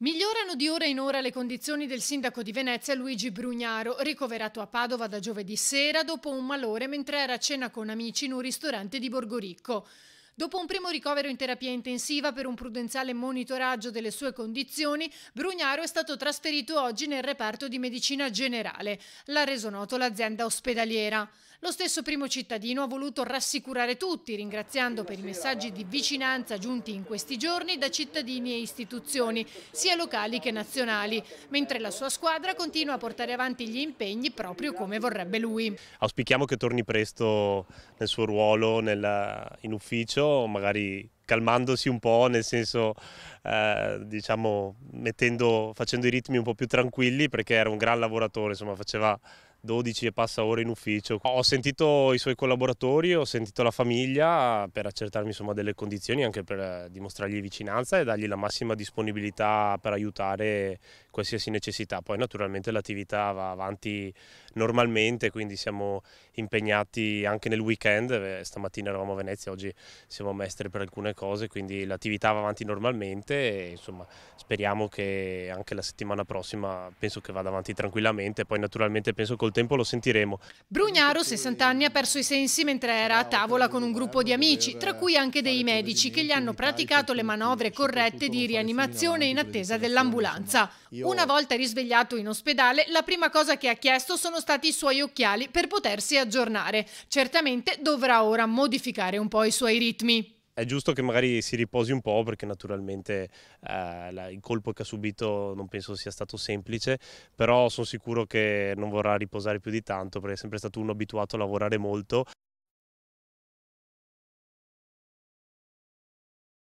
Migliorano di ora in ora le condizioni del sindaco di Venezia Luigi Brugnaro, ricoverato a Padova da giovedì sera dopo un malore mentre era a cena con amici in un ristorante di Borgoricco. Dopo un primo ricovero in terapia intensiva per un prudenziale monitoraggio delle sue condizioni, Brugnaro è stato trasferito oggi nel reparto di medicina generale. L'ha reso noto l'azienda ospedaliera. Lo stesso primo cittadino ha voluto rassicurare tutti, ringraziando per i messaggi di vicinanza giunti in questi giorni da cittadini e istituzioni, sia locali che nazionali, mentre la sua squadra continua a portare avanti gli impegni proprio come vorrebbe lui. Auspichiamo che torni presto nel suo ruolo nella, in ufficio magari calmandosi un po', nel senso, eh, diciamo, mettendo, facendo i ritmi un po' più tranquilli, perché era un gran lavoratore, insomma, faceva 12 e passa ore in ufficio. Ho sentito i suoi collaboratori, ho sentito la famiglia per accertarmi insomma, delle condizioni, anche per eh, dimostrargli vicinanza e dargli la massima disponibilità per aiutare qualsiasi necessità. Poi naturalmente l'attività va avanti normalmente, quindi siamo impegnati anche nel weekend, eh, stamattina eravamo a Venezia, oggi siamo a Mestre per alcune cose, quindi l'attività va avanti normalmente e insomma, speriamo che anche la settimana prossima penso che vada avanti tranquillamente, poi naturalmente penso col tempo lo sentiremo. Brugnaro, 60 anni, ha perso i sensi mentre era a tavola con un gruppo di amici, tra cui anche dei medici che gli hanno praticato le manovre corrette di rianimazione in attesa dell'ambulanza. Una volta risvegliato in ospedale, la prima cosa che ha chiesto sono stati i suoi occhiali per potersi aggiornare. Certamente dovrà ora modificare un po' i suoi ritmi è giusto che magari si riposi un po' perché naturalmente eh, la, il colpo che ha subito non penso sia stato semplice, però sono sicuro che non vorrà riposare più di tanto perché è sempre stato uno abituato a lavorare molto.